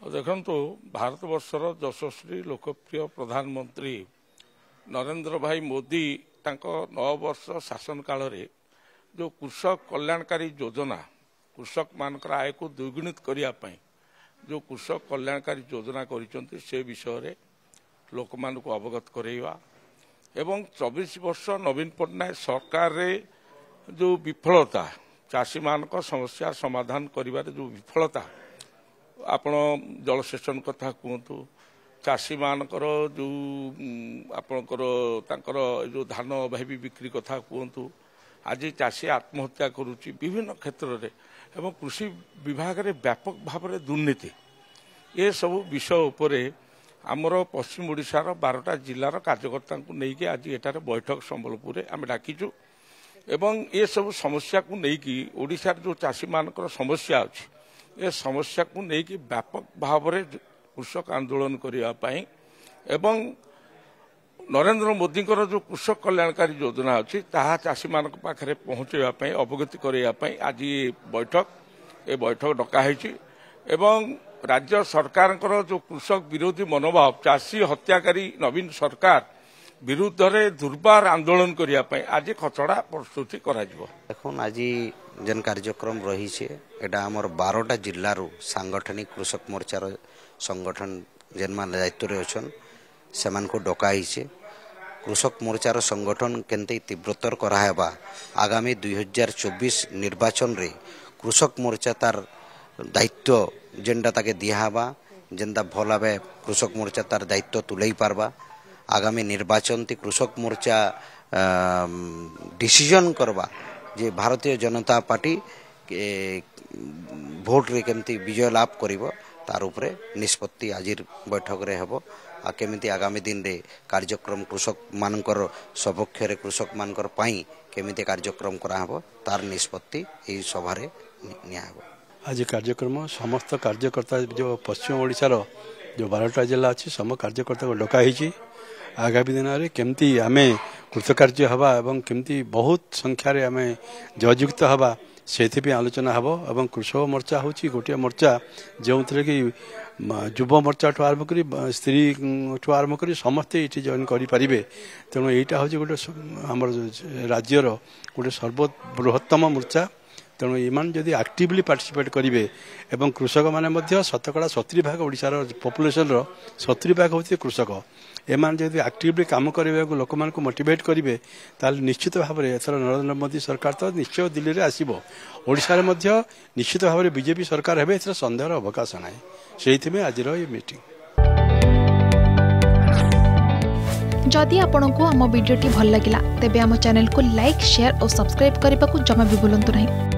ଦେଖନ୍ତୁ ଭାରତବର୍ଷର ଯଶସ୍ୱୀ ଲୋକପ୍ରିୟ ପ୍ରଧାନମନ୍ତ୍ରୀ ନରେନ୍ଦ୍ର ଭାଇ ମୋଦି ତାଙ୍କ ନଅ ବର୍ଷ ଶାସନ କାଳରେ ଯେଉଁ କୃଷକ କଲ୍ୟାଣକାରୀ ଯୋଜନା କୃଷକମାନଙ୍କର ଆୟକୁ ଦ୍ୱିଗୁଣିତ କରିବା ପାଇଁ ଯେଉଁ କୃଷକ କଲ୍ୟାଣକାରୀ ଯୋଜନା କରିଛନ୍ତି ସେ ବିଷୟରେ ଲୋକମାନଙ୍କୁ ଅବଗତ କରାଇବା ଏବଂ ଚବିଶ ବର୍ଷ ନବୀନ ପଟ୍ଟନାୟକ ସରକାରରେ ଯେଉଁ ବିଫଳତା ଚାଷୀମାନଙ୍କ ସମସ୍ୟା ସମାଧାନ କରିବାରେ ଯେଉଁ ବିଫଳତା ଆପଣ ଜଳସେଚନ କଥା କୁହନ୍ତୁ ଚାଷୀମାନଙ୍କର ଯେଉଁ ଆପଣଙ୍କର ତାଙ୍କର ଯେଉଁ ଧାନ ଅଭାବୀ ବିକ୍ରି କଥା କୁହନ୍ତୁ ଆଜି ଚାଷୀ ଆତ୍ମହତ୍ୟା କରୁଛି ବିଭିନ୍ନ କ୍ଷେତ୍ରରେ ଏବଂ କୃଷି ବିଭାଗରେ ବ୍ୟାପକ ଭାବରେ ଦୁର୍ନୀତି ଏସବୁ ବିଷୟ ଉପରେ ଆମର ପଶ୍ଚିମ ଓଡ଼ିଶାର ବାରଟା ଜିଲ୍ଲାର କାର୍ଯ୍ୟକର୍ତ୍ତାଙ୍କୁ ନେଇକି ଆଜି ଏଠାରେ ବୈଠକ ସମ୍ବଲପୁରରେ ଆମେ ଡାକିଛୁ ଏବଂ ଏସବୁ ସମସ୍ୟାକୁ ନେଇକି ଓଡ଼ିଶାରେ ଯେଉଁ ଚାଷୀମାନଙ୍କର ସମସ୍ୟା ଅଛି ଏ ସମସ୍ୟାକୁ ନେଇକି ବ୍ୟାପକ ଭାବରେ କୃଷକ ଆନ୍ଦୋଳନ କରିବା ପାଇଁ ଏବଂ ନରେନ୍ଦ୍ର ମୋଦିଙ୍କର ଯେଉଁ କୃଷକ କଲ୍ୟାଣକାରୀ ଯୋଜନା ଅଛି ତାହା ଚାଷୀମାନଙ୍କ ପାଖରେ ପହଞ୍ଚାଇବା ପାଇଁ ଅବଗତି କରାଇବା ପାଇଁ ଆଜି ବୈଠକ ଏ ବୈଠକ ଡକା ହୋଇଛି ଏବଂ ରାଜ୍ୟ ସରକାରଙ୍କର ଯେଉଁ କୃଷକ ବିରୋଧୀ ମନୋଭାବ ଚାଷୀ ହତ୍ୟାକାରୀ ନବୀନ ସରକାର ବିରୁଦ୍ଧରେ ଦୁର୍ବାର ଆନ୍ଦୋଳନ କରିବା ପାଇଁ ଆଜି ଖସଡ଼ା ପ୍ରସ୍ତୁତି କରାଯିବ ଦେଖୁନ୍ ଆଜି ଯେନ୍ କାର୍ଯ୍ୟକ୍ରମ ରହିଛେ ଏଇଟା ଆମର ବାରଟା ଜିଲ୍ଲାରୁ ସାଙ୍ଗଠନିକ କୃଷକ ମୋର୍ଚ୍ଚାର ସଂଗଠନ ଯେନ୍ମାନେ ଦାୟିତ୍ୱରେ ଅଛନ୍ ସେମାନଙ୍କୁ ଡକା ହେଇଛେ କୃଷକ ମୋର୍ଚ୍ଚାର ସଂଗଠନ କେମିତି ତୀବ୍ରତର କରାହେବା ଆଗାମୀ ଦୁଇ ହଜାର ଚବିଶ ନିର୍ବାଚନରେ କୃଷକ ମୋର୍ଚ୍ଚା ତାର ଦାୟିତ୍ୱ ଯେନ୍ଟା ତାକେ ଦିଆହେବା ଯେନ୍ତା ଭଲ ଭାବେ କୃଷକ ମୋର୍ଚ୍ଚା ତାର ଦାୟିତ୍ୱ ତୁଲେଇ ପାରବା আগামী નિર્વાચનથી কৃষক মোর্চা ডিসিশন করবা যে ভারতীয় জনতা পার্টি ভোটরে কেমতি বিজয় লাভ করিব তার উপরে নিষ্পত্তি আজির বৈঠকরে হব আর কেমিতি আগামী দিনে কার্যক্রম কৃষক মানকর সপক্ষে কৃষক মানকর পাই কেমিতি কার্যক্রম করা হব তার নিষ্পত্তি এই সভারে নিয়া হব আজ কার্যক্রম সমস্ত কার্যকর্তা যে পশ্চিম ওড়িশার যে বারোটা জেলা আছে সম কার্যকর্তা ডকা হয়েছে ଆଗାମୀ ଦିନରେ କେମିତି ଆମେ କୃତକାର୍ଯ୍ୟ ହେବା ଏବଂ କେମିତି ବହୁତ ସଂଖ୍ୟାରେ ଆମେ ଜୟଯୁକ୍ତ ହେବା ସେଥିପାଇଁ ଆଲୋଚନା ହେବ ଏବଂ କୃଷକ ମୋର୍ଚ୍ଚା ହେଉଛି ଗୋଟିଏ ମୋର୍ଚ୍ଚା ଯେଉଁଥିରେ କି ଯୁବ ମୋର୍ଚ୍ଚା ଠୁ ଆରମ୍ଭ କରି ସ୍ତ୍ରୀ ଠୁ ଆରମ୍ଭ କରି ସମସ୍ତେ ଏଇଠି ଜଏନ୍ କରିପାରିବେ ତେଣୁ ଏଇଟା ହେଉଛି ଗୋଟେ ଆମର ରାଜ୍ୟର ଗୋଟେ ସର୍ବ ବୃହତ୍ତମ ମୋର୍ଚ୍ଚା ତେଣୁ ଏମାନେ ଯଦି ଆକ୍ଟିଭଲି ପାର୍ଟିସିପେଟ୍ କରିବେ ଏବଂ କୃଷକମାନେ ମଧ୍ୟ ଶତକଡ଼ା ସତୁରି ଭାଗ ଓଡ଼ିଶାର ପପୁଲେସନ୍ର ସତୁରି ଭାଗ ହେଉଛି କୃଷକ ଏମାନେ ଯଦି ଆକ୍ଟିଭଲି କାମ କରିବାକୁ ଲୋକମାନଙ୍କୁ ମୋଟିଭେଟ୍ କରିବେ ତାହେଲେ ନିଶ୍ଚିତ ଭାବରେ ଏଥର ନରେନ୍ଦ୍ର ମୋଦି ସରକାର ତ ନିଶ୍ଚୟ ଦିଲ୍ଲୀରେ ଆସିବ ଓଡ଼ିଶାରେ ମଧ୍ୟ ନିଶ୍ଚିତ ଭାବରେ ବିଜେପି ସରକାର ହେବେ ଏଥିରେ ସନ୍ଦେହର ଅବକାଶ ନାହିଁ ସେଇଥିପାଇଁ ଆଜିର ଏ ମିଟିଂ ଯଦି ଆପଣଙ୍କୁ ଆମ ଭିଡ଼ିଓଟି ଭଲ ଲାଗିଲା ତେବେ ଆମ ଚ୍ୟାନେଲକୁ ଲାଇକ୍ ସେୟାର ଓ ସବସ୍କ୍ରାଇବ୍ କରିବାକୁ ଜମା ବି ଭୁଲନ୍ତୁ ନାହିଁ